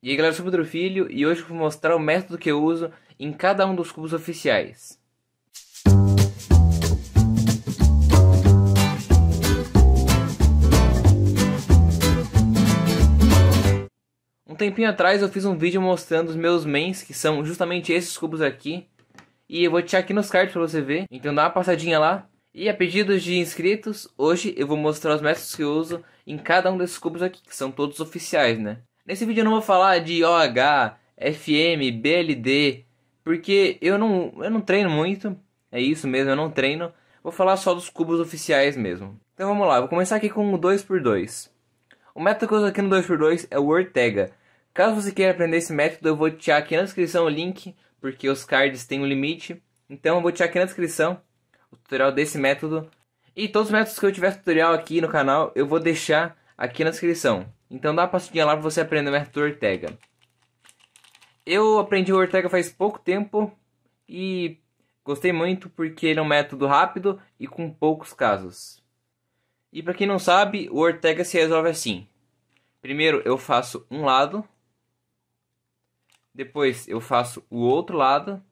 E aí galera, eu sou o Pedro Filho e hoje eu vou mostrar o método que eu uso em cada um dos cubos oficiais. Um tempinho atrás eu fiz um vídeo mostrando os meus mains, que são justamente esses cubos aqui. E eu vou deixar aqui nos cards pra você ver, então dá uma passadinha lá. E a pedidos de inscritos, hoje eu vou mostrar os métodos que eu uso em cada um desses cubos aqui, que são todos oficiais, né? Nesse vídeo eu não vou falar de OH, FM, BLD, porque eu não, eu não treino muito, é isso mesmo, eu não treino. Vou falar só dos cubos oficiais mesmo. Então vamos lá, vou começar aqui com o 2x2. O método que eu uso aqui no 2x2 é o Ortega. Caso você queira aprender esse método, eu vou deixar aqui na descrição o link, porque os cards têm um limite. Então eu vou deixar aqui na descrição o tutorial desse método. E todos os métodos que eu tiver tutorial aqui no canal, eu vou deixar aqui na descrição. Então dá uma passadinha lá pra você aprender o método Ortega. Eu aprendi o Ortega faz pouco tempo e gostei muito porque ele é um método rápido e com poucos casos. E para quem não sabe, o Ortega se resolve assim. Primeiro eu faço um lado, depois eu faço o outro lado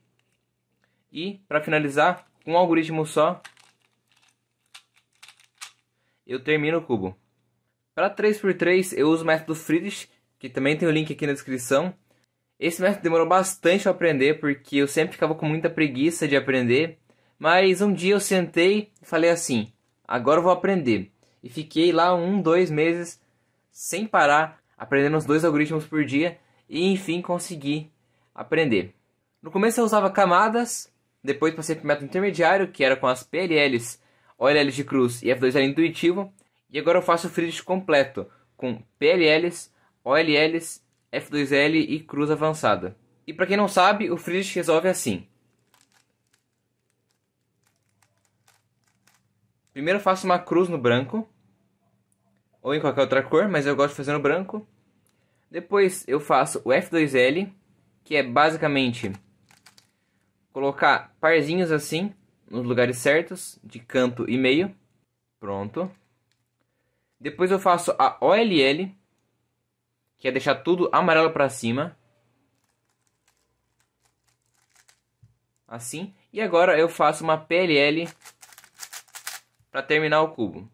e para finalizar, com um algoritmo só, eu termino o cubo. Para 3x3 eu uso o método Friedrich, que também tem o link aqui na descrição. Esse método demorou bastante para aprender, porque eu sempre ficava com muita preguiça de aprender. Mas um dia eu sentei e falei assim, agora eu vou aprender. E fiquei lá um, dois meses sem parar, aprendendo os dois algoritmos por dia e enfim consegui aprender. No começo eu usava camadas, depois passei para o método intermediário, que era com as PLLs, OLLs de cruz e F2L intuitivo. E agora eu faço o frizz completo, com PLLs, OLLs, F2L e cruz avançada. E para quem não sabe, o frizz resolve assim. Primeiro faço uma cruz no branco, ou em qualquer outra cor, mas eu gosto de fazer no branco. Depois eu faço o F2L, que é basicamente colocar parzinhos assim, nos lugares certos, de canto e meio. Pronto. Depois eu faço a OLL, que é deixar tudo amarelo para cima. Assim. E agora eu faço uma PLL para terminar o cubo.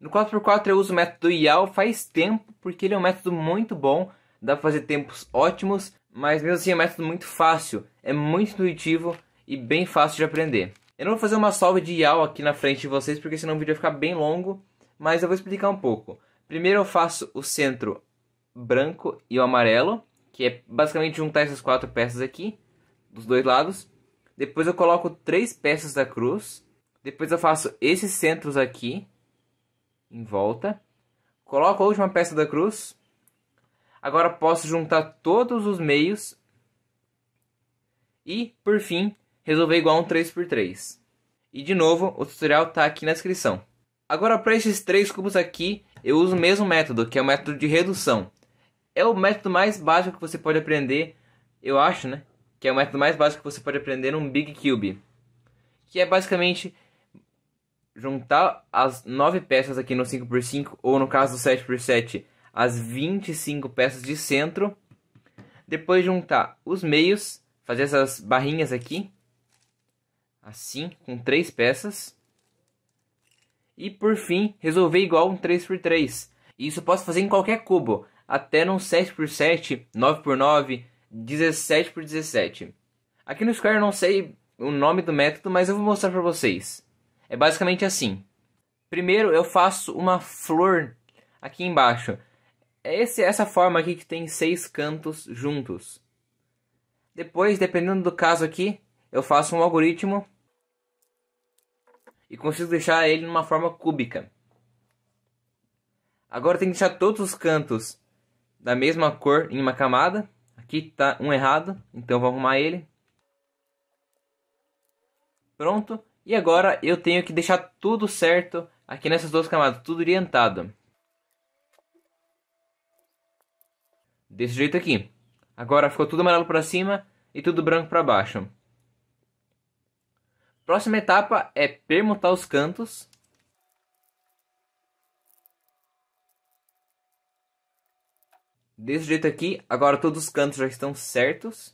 No 4x4 eu uso o método IAL faz tempo, porque ele é um método muito bom, dá para fazer tempos ótimos, mas mesmo assim é um método muito fácil, é muito intuitivo e bem fácil de aprender. Eu não vou fazer uma salva de IAL aqui na frente de vocês, porque senão o vídeo vai ficar bem longo, mas eu vou explicar um pouco. Primeiro eu faço o centro branco e o amarelo, que é basicamente juntar essas quatro peças aqui, dos dois lados. Depois eu coloco três peças da cruz. Depois eu faço esses centros aqui, em volta. Coloco a última peça da cruz. Agora posso juntar todos os meios. E, por fim, resolver igual um 3x3. E de novo, o tutorial está aqui na descrição. Agora, para esses três cubos aqui, eu uso o mesmo método, que é o método de redução. É o método mais básico que você pode aprender, eu acho, né? Que é o método mais básico que você pode aprender num Big Cube. Que é basicamente juntar as 9 peças aqui no 5x5, ou no caso do 7x7, as 25 peças de centro. Depois juntar os meios, fazer essas barrinhas aqui, assim, com três peças e por fim, resolver igual um 3x3. Isso eu posso fazer em qualquer cubo, até num 7x7, 9x9, 17x17. Aqui no Square eu não sei o nome do método, mas eu vou mostrar para vocês. É basicamente assim. Primeiro eu faço uma flor aqui embaixo. É esse, essa forma aqui que tem seis cantos juntos. Depois, dependendo do caso aqui, eu faço um algoritmo e consigo deixar ele numa forma cúbica. Agora tem que deixar todos os cantos da mesma cor em uma camada. Aqui está um errado, então vou arrumar ele. Pronto. E agora eu tenho que deixar tudo certo aqui nessas duas camadas, tudo orientado. Desse jeito aqui. Agora ficou tudo amarelo para cima e tudo branco para baixo. Próxima etapa é permutar os cantos. Desse jeito aqui, agora todos os cantos já estão certos.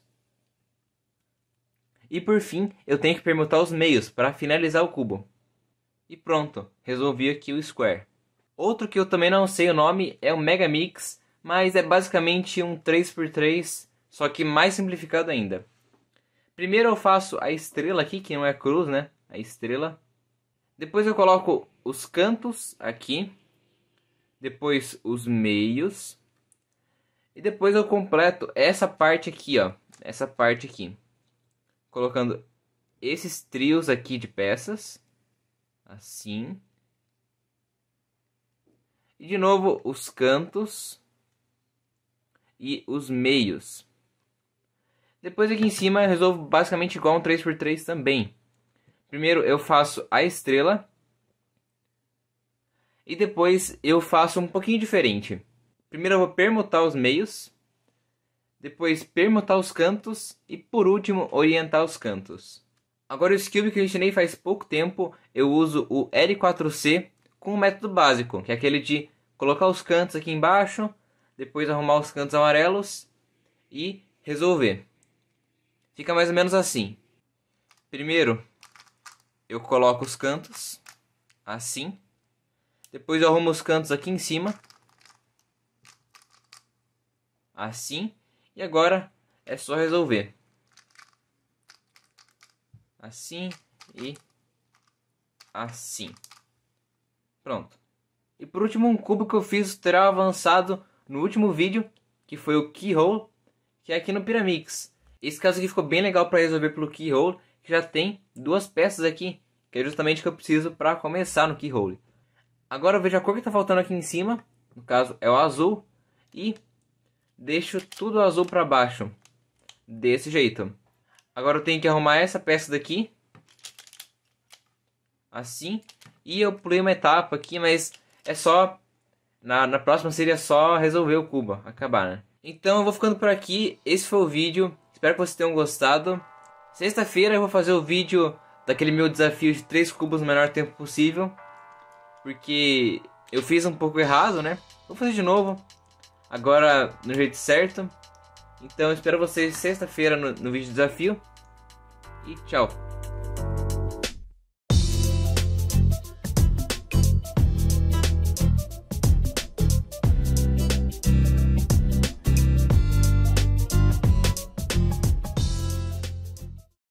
E por fim, eu tenho que permutar os meios para finalizar o cubo. E pronto, resolvi aqui o square. Outro que eu também não sei o nome é o Mega Mix, mas é basicamente um 3x3, só que mais simplificado ainda. Primeiro eu faço a estrela aqui, que não é cruz, né? A estrela. Depois eu coloco os cantos aqui. Depois os meios. E depois eu completo essa parte aqui, ó. Essa parte aqui. Colocando esses trios aqui de peças. Assim. E de novo os cantos. E os meios. Depois aqui em cima eu resolvo basicamente igual um 3x3 também. Primeiro eu faço a estrela. E depois eu faço um pouquinho diferente. Primeiro eu vou permutar os meios. Depois permutar os cantos. E por último orientar os cantos. Agora o Cube que eu ensinei faz pouco tempo, eu uso o L4C com o método básico, que é aquele de colocar os cantos aqui embaixo, depois arrumar os cantos amarelos e resolver. Fica mais ou menos assim. Primeiro, eu coloco os cantos, assim. Depois eu arrumo os cantos aqui em cima, assim. E agora é só resolver. Assim e assim. Pronto. E por último, um cubo que eu fiz terá avançado no último vídeo, que foi o Keyhole, que é aqui no Pyramix. Esse caso aqui ficou bem legal para resolver pelo keyhole, que já tem duas peças aqui, que é justamente o que eu preciso para começar no keyhole. Agora eu vejo a cor que está faltando aqui em cima, no caso é o azul, e deixo tudo azul para baixo, desse jeito. Agora eu tenho que arrumar essa peça daqui, assim, e eu pulei uma etapa aqui, mas é só, na, na próxima seria só resolver o cubo, acabar, né? Então eu vou ficando por aqui, esse foi o vídeo, Espero que vocês tenham gostado. Sexta-feira eu vou fazer o vídeo daquele meu desafio de 3 cubos no menor tempo possível. Porque eu fiz um pouco errado, né? Vou fazer de novo. Agora no jeito certo. Então espero vocês sexta-feira no, no vídeo do desafio. E tchau.